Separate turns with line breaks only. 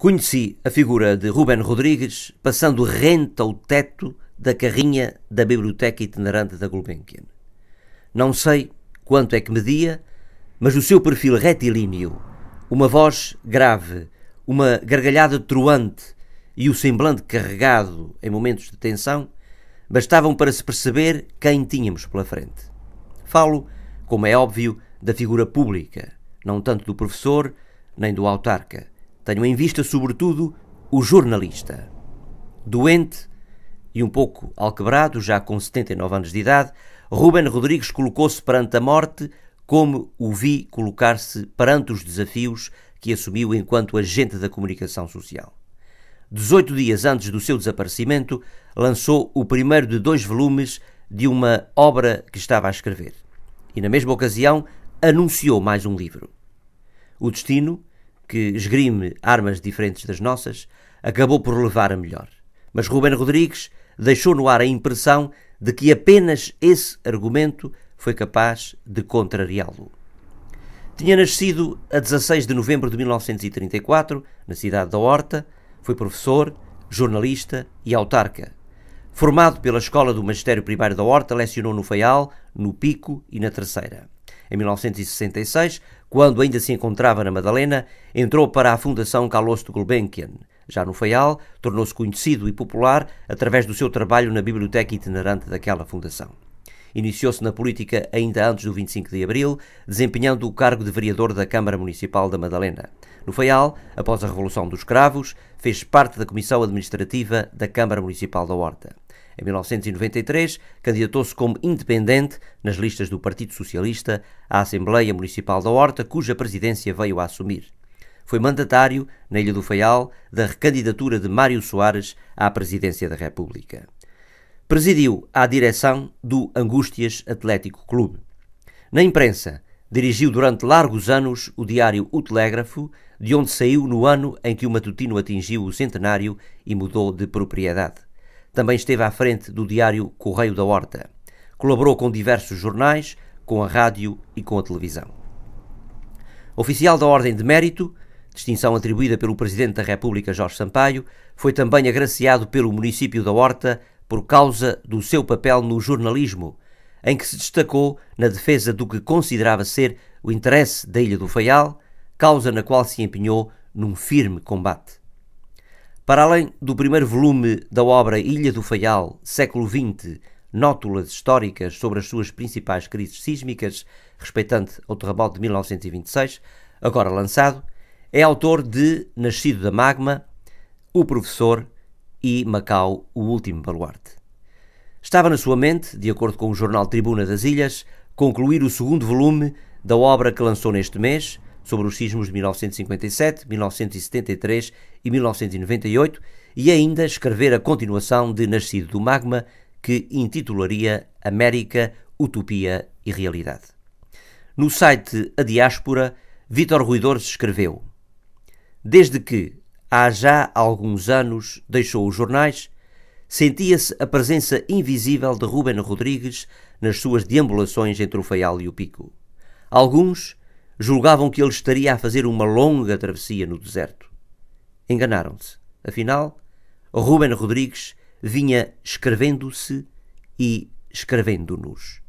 Conheci a figura de Ruben Rodrigues passando rente ao teto da carrinha da Biblioteca Itinerante da Gulbenkian. Não sei quanto é que media, mas o seu perfil retilíneo, uma voz grave, uma gargalhada truante e o semblante carregado em momentos de tensão bastavam para se perceber quem tínhamos pela frente. Falo, como é óbvio, da figura pública, não tanto do professor nem do autarca. Tenho em vista, sobretudo, o jornalista. Doente e um pouco alquebrado, já com 79 anos de idade, Ruben Rodrigues colocou-se perante a morte como o vi colocar-se perante os desafios que assumiu enquanto agente da comunicação social. 18 dias antes do seu desaparecimento, lançou o primeiro de dois volumes de uma obra que estava a escrever. E na mesma ocasião, anunciou mais um livro. O destino que esgrime armas diferentes das nossas, acabou por levar a melhor. Mas Ruben Rodrigues deixou no ar a impressão de que apenas esse argumento foi capaz de contrariá-lo. Tinha nascido a 16 de novembro de 1934, na cidade da Horta, foi professor, jornalista e autarca. Formado pela Escola do Magistério Primário da Horta, lecionou no Faial, no Pico e na Terceira. Em 1966, quando ainda se encontrava na Madalena, entrou para a Fundação Carlos de Gulbenkian. Já no Feial, tornou-se conhecido e popular através do seu trabalho na biblioteca itinerante daquela fundação. Iniciou-se na política ainda antes do 25 de abril, desempenhando o cargo de vereador da Câmara Municipal da Madalena. No Feial, após a Revolução dos Cravos, fez parte da Comissão Administrativa da Câmara Municipal da Horta. Em 1993, candidatou-se como independente nas listas do Partido Socialista à Assembleia Municipal da Horta, cuja presidência veio a assumir. Foi mandatário, na Ilha do Faial, da recandidatura de Mário Soares à presidência da República. Presidiu a direção do Angústias Atlético Clube. Na imprensa, dirigiu durante largos anos o diário O Telégrafo, de onde saiu no ano em que o Matutino atingiu o centenário e mudou de propriedade. Também esteve à frente do diário Correio da Horta. Colaborou com diversos jornais, com a rádio e com a televisão. Oficial da Ordem de Mérito, distinção atribuída pelo Presidente da República Jorge Sampaio, foi também agraciado pelo município da Horta por causa do seu papel no jornalismo, em que se destacou na defesa do que considerava ser o interesse da Ilha do Faial, causa na qual se empenhou num firme combate. Para além do primeiro volume da obra Ilha do Faial, século XX, nótulas históricas sobre as suas principais crises sísmicas, respeitante ao terremoto de 1926, agora lançado, é autor de Nascido da Magma, O Professor e Macau, o Último Baluarte. Estava na sua mente, de acordo com o jornal Tribuna das Ilhas, concluir o segundo volume da obra que lançou neste mês, sobre os sismos de 1957, 1973 e 1998 e ainda escrever a continuação de Nascido do Magma, que intitularia América, Utopia e Realidade. No site A Diáspora, Vítor Ruidores escreveu: Desde que, há já alguns anos, deixou os jornais, sentia-se a presença invisível de Ruben Rodrigues nas suas deambulações entre o Faial e o Pico. Alguns Julgavam que ele estaria a fazer uma longa travessia no deserto. Enganaram-se. Afinal, Ruben Rodrigues vinha escrevendo-se e escrevendo-nos.